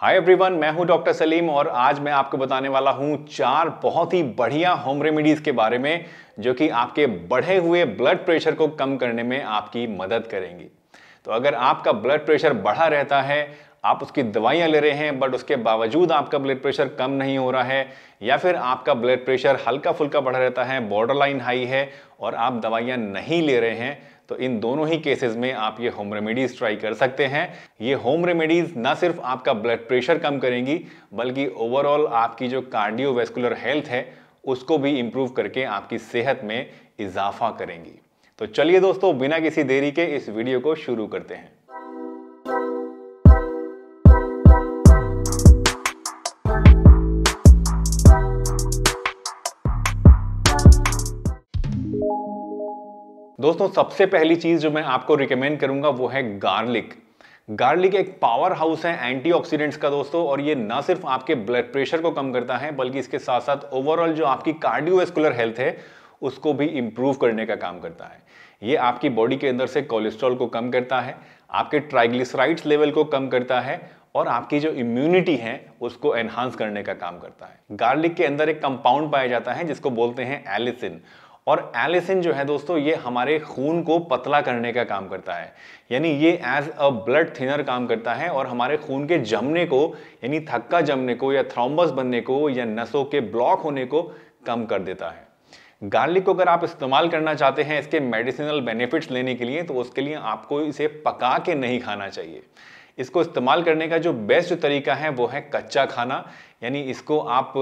hi everyone मैं हूं doctor Salim और आज मैं आपको बताने वाला हूं चार बहुत ही बढ़िया होम रेमेडीज के बारे में जो कि आपके बढ़े हुए ब्लड प्रेशर को कम करने में आपकी मदद करेंगी तो अगर आपका ब्लड प्रेशर बढ़ा रहता है आप उसकी दवाइयाँ ले रहे हैं बट उसके बावजूद आपका ब्लड प्रेशर कम नहीं हो रहा है या फिर आपका ब्लड प्रेशर हल्का फुल्का बढ़ा रहता है बॉर्डर लाइन हाई है और आप दवाइयाँ नहीं ले रहे हैं तो इन दोनों ही केसेस में आप ये होम रेमेडीज़ ट्राई कर सकते हैं ये होम रेमेडीज़ ना सिर्फ आपका ब्लड प्रेशर कम करेंगी बल्कि ओवरऑल आपकी जो कार्डियोवेस्कुलर हेल्थ है उसको भी इम्प्रूव करके आपकी सेहत में इजाफा करेंगी तो चलिए दोस्तों बिना किसी देरी के इस वीडियो को शुरू करते हैं दोस्तों सबसे पहली चीज जो मैं आपको रिकमेंड करूंगा वो है गार्लिक गार्लिक एक पावर हाउस है एंटीऑक्सीडेंट्स का दोस्तों और ये ना सिर्फ आपके ब्लड प्रेशर को कम करता है बल्कि इसके साथ साथ ओवरऑल जो आपकी कार्डियोवेस्कुलर हेल्थ है उसको भी इम्प्रूव करने का काम करता है ये आपकी बॉडी के अंदर से कोलेस्ट्रॉल को कम करता है आपके ट्राइग्लिसराइड्स लेवल को कम करता है और आपकी जो इम्यूनिटी है उसको एनहांस करने का काम करता है गार्लिक के अंदर एक कंपाउंड पाया जाता है जिसको बोलते हैं एलिसिन और एलिसिन जो है दोस्तों ये हमारे खून को पतला करने का काम करता है यानी ये एज अ ब्लड थिनर काम करता है और हमारे खून के जमने को यानी थक्का जमने को या थ्रोम्बस बनने को या नसों के ब्लॉक होने को कम कर देता है गार्लिक को अगर आप इस्तेमाल करना चाहते हैं इसके मेडिसिनल बेनिफिट्स लेने के लिए तो उसके लिए आपको इसे पका के नहीं खाना चाहिए इसको इस्तेमाल करने का जो बेस्ट तरीका है वो है कच्चा खाना यानी इसको आप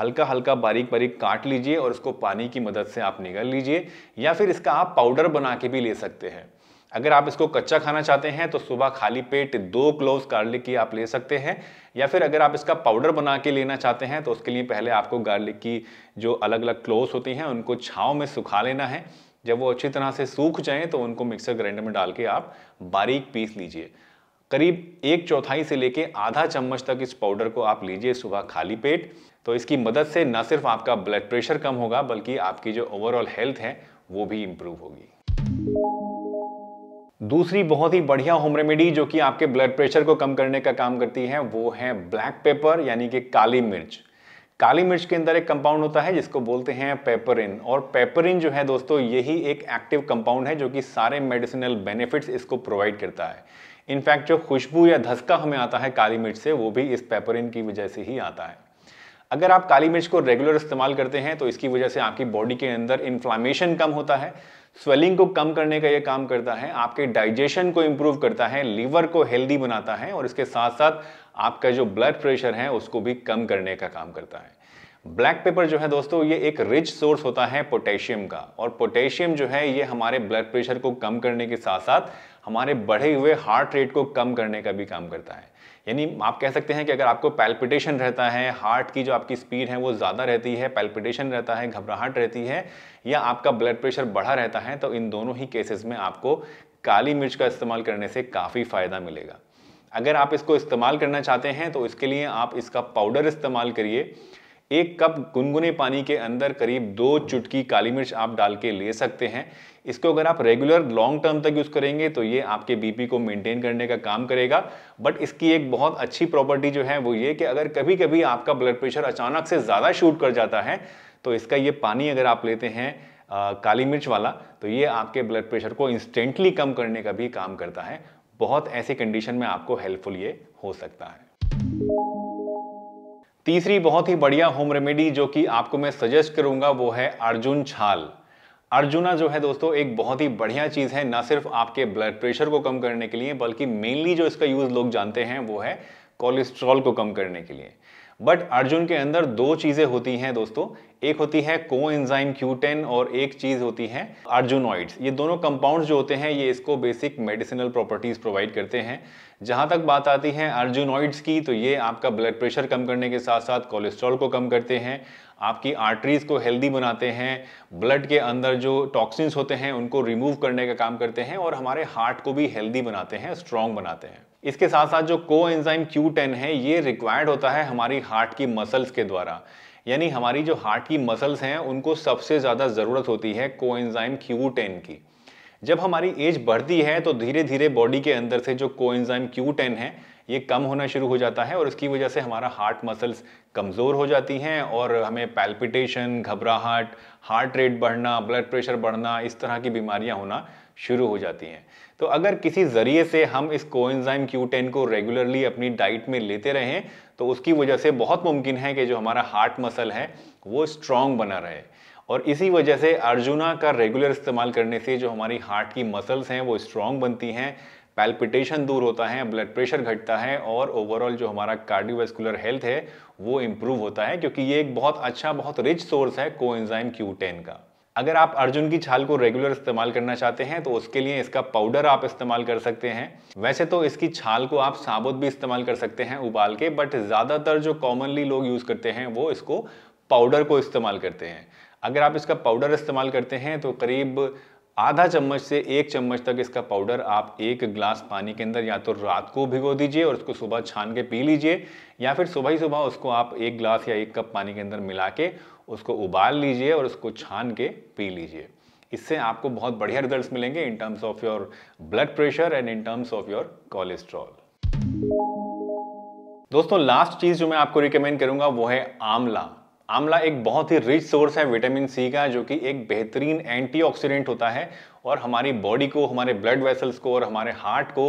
हल्का हल्का बारीक बारीक काट लीजिए और उसको पानी की मदद से आप निगल लीजिए या फिर इसका आप पाउडर बना के भी ले सकते हैं अगर आप इसको कच्चा खाना चाहते हैं तो सुबह खाली पेट दो क्लोव गार्लिक की आप ले सकते हैं या फिर अगर आप इसका पाउडर बना के लेना चाहते हैं तो उसके लिए पहले आपको गार्लिक की जो अलग अलग क्लोव्स होती हैं उनको छाँव में सुखा लेना है जब वो अच्छी तरह से सूख जाएँ तो उनको मिक्सर ग्राइंडर में डाल के आप बारीक पीस लीजिए करीब एक चौथाई से लेकर आधा चम्मच तक इस पाउडर को आप लीजिए सुबह खाली पेट तो इसकी मदद से न सिर्फ आपका ब्लड प्रेशर कम होगा बल्कि आपकी जो ओवरऑल हेल्थ है वो भी इम्प्रूव होगी दूसरी बहुत ही बढ़िया होम रेमेडी जो कि आपके ब्लड प्रेशर को कम करने का काम करती है वो है ब्लैक पेपर यानी कि काली मिर्च काली मिर्च के अंदर एक कंपाउंड होता है जिसको बोलते हैं पेपरिन और पेपरिन जो है दोस्तों यही एक एक्टिव कंपाउंड है जो कि सारे मेडिसिनल बेनिफिट्स इसको प्रोवाइड करता है इनफैक्ट जो खुशबू या धसका हमें आता है काली मिर्च से वो भी इस पेपरिन की वजह से ही आता है अगर आप काली मिर्च को रेगुलर इस्तेमाल करते हैं तो इसकी वजह से आपकी बॉडी के अंदर इन्फ्लामेशन कम होता है स्वेलिंग को कम करने का ये काम करता है आपके डाइजेशन को इम्प्रूव करता है लीवर को हेल्दी बनाता है और इसके साथ साथ आपका जो ब्लड प्रेशर है उसको भी कम करने का काम करता है ब्लैक पेपर जो है दोस्तों ये एक रिच सोर्स होता है पोटेशियम का और पोटेशियम जो है ये हमारे ब्लड प्रेशर को कम करने के साथ साथ हमारे बढ़े हुए हार्ट रेट को कम करने का भी काम करता है यानी आप कह सकते हैं कि अगर आपको पैल्पिटेशन रहता है हार्ट की जो आपकी स्पीड है वो ज़्यादा रहती है पैल्पिटेशन रहता है घबराहट रहती है या आपका ब्लड प्रेशर बढ़ा रहता है तो इन दोनों ही केसेस में आपको काली मिर्च का इस्तेमाल करने से काफ़ी फ़ायदा मिलेगा अगर आप इसको इस्तेमाल करना चाहते हैं तो इसके लिए आप इसका पाउडर इस्तेमाल करिए एक कप गुनगुने पानी के अंदर करीब दो चुटकी काली मिर्च आप डाल के ले सकते हैं इसको अगर आप रेगुलर लॉन्ग टर्म तक यूज़ करेंगे तो ये आपके बीपी को मेंटेन करने का काम करेगा बट इसकी एक बहुत अच्छी प्रॉपर्टी जो है वो ये कि अगर कभी कभी आपका ब्लड प्रेशर अचानक से ज़्यादा शूट कर जाता है तो इसका ये पानी अगर आप लेते हैं आ, काली मिर्च वाला तो ये आपके ब्लड प्रेशर को इंस्टेंटली कम करने का भी काम करता है बहुत ऐसी कंडीशन में आपको हेल्पफुल ये हो सकता है तीसरी बहुत ही बढ़िया होम रेमेडी जो कि आपको मैं सजेस्ट करूंगा वो है अर्जुन छाल अर्जुना जो है दोस्तों एक बहुत ही बढ़िया चीज़ है ना सिर्फ आपके ब्लड प्रेशर को कम करने के लिए बल्कि मेनली जो इसका यूज़ लोग जानते हैं वो है कोलेस्ट्रॉल को कम करने के लिए बट अर्जुन के अंदर दो चीज़ें होती हैं दोस्तों एक होती है को एंजाइम क्यू और एक चीज़ होती है अर्जुनॉइड्स ये दोनों कंपाउंड्स जो होते हैं ये इसको बेसिक मेडिसिनल प्रॉपर्टीज़ प्रोवाइड करते हैं जहाँ तक बात आती है अर्जुनॉइड्स की तो ये आपका ब्लड प्रेशर कम करने के साथ साथ कोलेस्ट्रॉल को कम करते हैं आपकी आर्टरीज को हेल्दी बनाते हैं ब्लड के अंदर जो टॉक्सिन्स होते हैं उनको रिमूव करने का काम करते हैं और हमारे हार्ट को भी हेल्दी बनाते हैं स्ट्रॉन्ग बनाते हैं इसके साथ साथ जो को एंजाइम क्यू टेन है ये रिक्वायर्ड होता है हमारी हार्ट की मसल्स के द्वारा यानी हमारी जो हार्ट की मसल्स हैं उनको सबसे ज़्यादा ज़रूरत होती है को एंजाइम क्यू टेन की जब हमारी एज बढ़ती है तो धीरे धीरे बॉडी के अंदर से जो को एंजाइम क्यू टेन है ये कम होना शुरू हो जाता है और इसकी वजह से हमारा हार्ट मसल्स कमज़ोर हो जाती हैं और हमें पैल्पिटेशन घबराहट हार्ट रेट बढ़ना ब्लड प्रेशर बढ़ना इस तरह की बीमारियां होना शुरू हो जाती हैं तो अगर किसी ज़रिए से हम इस कोएंजाइम टेन को रेगुलरली अपनी डाइट में लेते रहें तो उसकी वजह से बहुत मुमकिन है कि जो हमारा हार्ट मसल है वो स्ट्रांग बना रहे और इसी वजह से अर्जुना का रेगुलर इस्तेमाल करने से जो हमारी हार्ट की मसल्स हैं वो स्ट्रांग बनती हैं पैल्पिटेशन दूर होता है ब्लड प्रेशर घटता है और ओवरऑल जो हमारा कार्डियोवेस्कुलर हेल्थ है वो इम्प्रूव होता है क्योंकि ये एक बहुत अच्छा बहुत रिच सोर्स है कोएंजाइम क्यू टेन का अगर आप अर्जुन की छाल को रेगुलर इस्तेमाल करना चाहते हैं तो उसके लिए इसका पाउडर आप इस्तेमाल कर सकते हैं वैसे तो इसकी छाल को आप साबुत भी इस्तेमाल कर सकते हैं उबाल के बट ज़्यादातर जो कॉमनली लोग यूज़ करते हैं वो इसको पाउडर को इस्तेमाल करते हैं अगर आप इसका पाउडर इस्तेमाल करते हैं तो करीब आधा चम्मच से एक चम्मच तक इसका पाउडर आप एक ग्लास पानी के अंदर या तो रात को भिगो दीजिए और उसको सुबह छान के पी लीजिए या फिर सुबह ही सुबह उसको आप एक ग्लास या एक कप पानी के अंदर मिला के उसको उबाल लीजिए और उसको छान के पी लीजिए इससे आपको बहुत बढ़िया रिजल्ट्स मिलेंगे in terms of your blood pressure and in terms of your cholesterol दोस्तों लास्ट चीज जो मैं आपको रिकमेंड करूंगा वो है आंवला आंवला एक बहुत ही रिच सोर्स है विटामिन सी का जो कि एक बेहतरीन एंटीऑक्सीडेंट होता है और हमारी बॉडी को हमारे ब्लड वेसल्स को और हमारे हार्ट को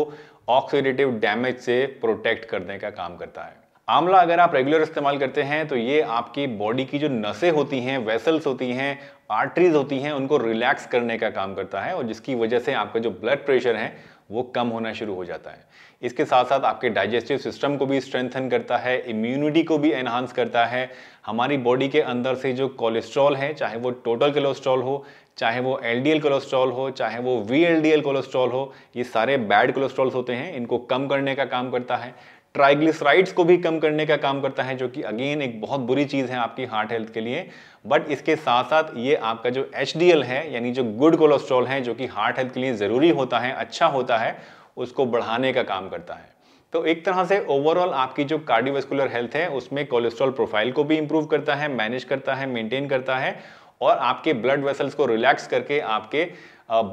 ऑक्सीडेटिव डैमेज से प्रोटेक्ट करने का काम करता है आंवला अगर आप रेगुलर इस्तेमाल करते हैं तो ये आपकी बॉडी की जो नसें होती हैं वेसल्स होती हैं आर्टरीज होती हैं उनको रिलैक्स करने का काम करता है और जिसकी वजह से आपका जो ब्लड प्रेशर है वो कम होना शुरू हो जाता है इसके साथ साथ आपके डाइजेस्टिव सिस्टम को भी स्ट्रेंथन करता है इम्यूनिटी को भी एनहांस करता है हमारी बॉडी के अंदर से जो कोलेस्ट्रॉल है चाहे वो टोटल कोलेस्ट्रॉल हो चाहे वो एल डी कोलेस्ट्रॉल हो चाहे वो वी कोलेस्ट्रॉल हो ये सारे बैड कोलेस्ट्रॉल्स होते हैं इनको कम करने का काम करता है ट्राइग्लिसराइड्स को भी कम करने का काम करता है जो कि अगेन एक बहुत बुरी चीज़ है आपकी हार्ट हेल्थ के लिए बट इसके साथ साथ ये आपका जो एच है यानी जो गुड कोलेस्ट्रॉल है जो कि हार्ट हेल्थ के लिए ज़रूरी होता है अच्छा होता है उसको बढ़ाने का काम करता है तो एक तरह से ओवरऑल आपकी जो कार्डियोवेस्कुलर हेल्थ है उसमें कोलेस्ट्रॉल प्रोफाइल को भी इंप्रूव करता है मैनेज करता है मेंटेन करता है और आपके ब्लड वेसल्स को रिलैक्स करके आपके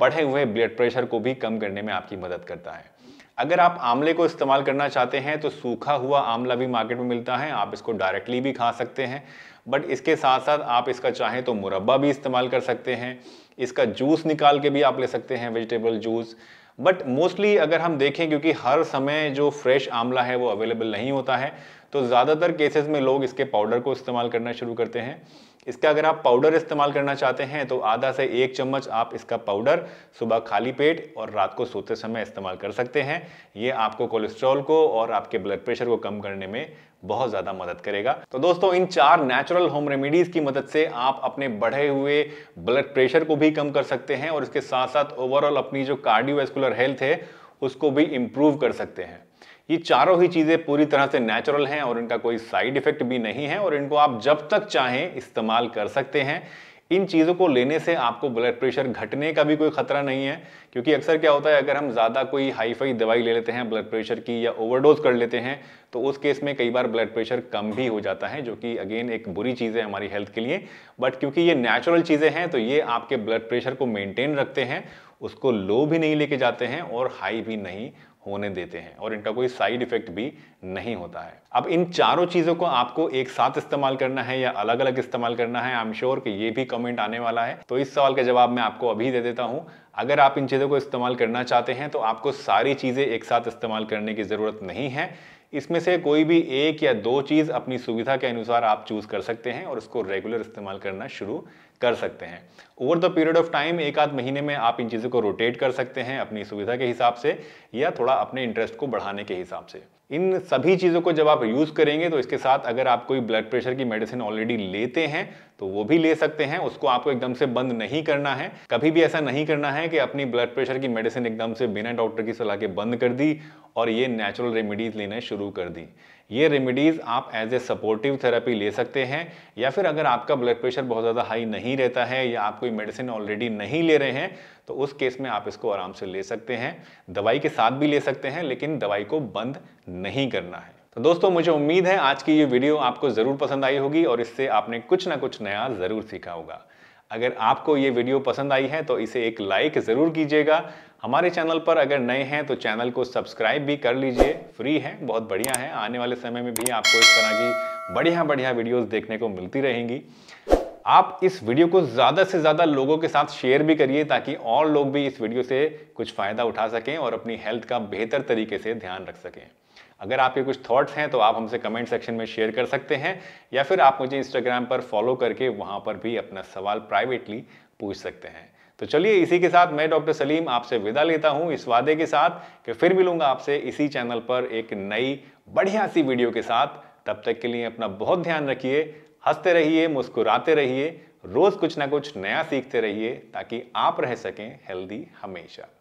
बढ़े हुए ब्लड प्रेशर को भी कम करने में आपकी मदद करता है अगर आप आंवले को इस्तेमाल करना चाहते हैं तो सूखा हुआ आंवला भी मार्केट में मिलता है आप इसको डायरेक्टली भी खा सकते हैं बट इसके साथ साथ आप इसका चाहें तो मुरब्बा भी इस्तेमाल कर सकते हैं इसका जूस निकाल के भी आप ले सकते हैं वेजिटेबल जूस बट मोस्टली अगर हम देखें क्योंकि हर समय जो फ्रेश आंवला है वो अवेलेबल नहीं होता है तो ज़्यादातर केसेस में लोग इसके पाउडर को इस्तेमाल करना शुरू करते हैं इसका अगर आप पाउडर इस्तेमाल करना चाहते हैं तो आधा से एक चम्मच आप इसका पाउडर सुबह खाली पेट और रात को सोते समय इस्तेमाल कर सकते हैं ये आपको कोलेस्ट्रॉल को और आपके ब्लड प्रेशर को कम करने में बहुत ज़्यादा मदद करेगा तो दोस्तों इन चार नेचुरल होम रेमेडीज़ की मदद से आप अपने बढ़े हुए ब्लड प्रेशर को भी कम कर सकते हैं और इसके साथ साथ ओवरऑल अपनी जो कार्डियोवेस्कुलर हेल्थ है उसको भी इम्प्रूव कर सकते हैं ये चारों ही चीज़ें पूरी तरह से नेचुरल हैं और इनका कोई साइड इफेक्ट भी नहीं है और इनको आप जब तक चाहें इस्तेमाल कर सकते हैं इन चीज़ों को लेने से आपको ब्लड प्रेशर घटने का भी कोई खतरा नहीं है क्योंकि अक्सर क्या होता है अगर हम ज़्यादा कोई हाईफाई दवाई ले लेते हैं ब्लड प्रेशर की या ओवरडोज कर लेते हैं तो उस केस में कई बार ब्लड प्रेशर कम भी हो जाता है जो कि अगेन एक बुरी चीज़ है हमारी हेल्थ के लिए बट क्योंकि ये नेचुरल चीज़ें हैं तो ये आपके ब्लड प्रेशर को मेनटेन रखते हैं उसको लो भी नहीं लेके जाते हैं और हाई भी नहीं होने देते हैं और इनका कोई साइड इफेक्ट भी नहीं होता है अब इन चारों चीज़ों को आपको एक साथ इस्तेमाल करना है या अलग अलग इस्तेमाल करना है आई एम श्योर कि ये भी कमेंट आने वाला है तो इस सवाल का जवाब मैं आपको अभी दे देता हूँ अगर आप इन चीज़ों को इस्तेमाल करना चाहते हैं तो आपको सारी चीज़ें एक साथ इस्तेमाल करने की ज़रूरत नहीं है इसमें से कोई भी एक या दो चीज़ अपनी सुविधा के अनुसार आप चूज़ कर सकते हैं और उसको रेगुलर इस्तेमाल करना शुरू कर सकते हैं over the period of time एक आध महीने में आप इन चीज़ों को रोटेट कर सकते हैं अपनी सुविधा के हिसाब से या थोड़ा अपने इंटरेस्ट को बढ़ाने के हिसाब से इन सभी चीज़ों को जब आप यूज़ करेंगे तो इसके साथ अगर आप कोई ब्लड प्रेशर की मेडिसिन ऑलरेडी लेते हैं तो वो भी ले सकते हैं उसको आपको एकदम से बंद नहीं करना है कभी भी ऐसा नहीं करना है कि अपनी ब्लड प्रेशर की मेडिसिन एकदम से बिना डॉक्टर की सलाह के बंद कर दी और ये नेचुरल रेमेडीज लेना शुरू कर दी ये रेमिडीज़ आप एज ए सपोर्टिव थेरेपी ले सकते हैं या फिर अगर आपका ब्लड प्रेशर बहुत ज़्यादा हाई नहीं रहता है या आप कोई मेडिसिन ऑलरेडी नहीं ले रहे हैं तो उस केस में आप इसको आराम से ले सकते हैं दवाई के साथ भी ले सकते हैं लेकिन दवाई को बंद नहीं करना है तो दोस्तों मुझे उम्मीद है आज की ये वीडियो आपको ज़रूर पसंद आई होगी और इससे आपने कुछ ना कुछ नया ज़रूर सीखा होगा अगर आपको ये वीडियो पसंद आई है तो इसे एक लाइक ज़रूर कीजिएगा हमारे चैनल पर अगर नए हैं तो चैनल को सब्सक्राइब भी कर लीजिए फ्री है बहुत बढ़िया है आने वाले समय में भी आपको इस तरह की बढ़िया बढ़िया वीडियोस देखने को मिलती रहेंगी आप इस वीडियो को ज़्यादा से ज़्यादा लोगों के साथ शेयर भी करिए ताकि और लोग भी इस वीडियो से कुछ फ़ायदा उठा सकें और अपनी हेल्थ का बेहतर तरीके से ध्यान रख सकें अगर आपके कुछ थॉट्स हैं तो आप हमसे कमेंट सेक्शन में शेयर कर सकते हैं या फिर आप मुझे इंस्टाग्राम पर फॉलो करके वहाँ पर भी अपना सवाल प्राइवेटली पूछ सकते हैं तो चलिए इसी के साथ मैं डॉक्टर सलीम आपसे विदा लेता हूँ इस वादे के साथ कि फिर मिलूंगा आपसे इसी चैनल पर एक नई बढ़िया सी वीडियो के साथ तब तक के लिए अपना बहुत ध्यान रखिए हंसते रहिए मुस्कुराते रहिए रोज़ कुछ ना कुछ नया सीखते रहिए ताकि आप रह सकें हेल्दी हमेशा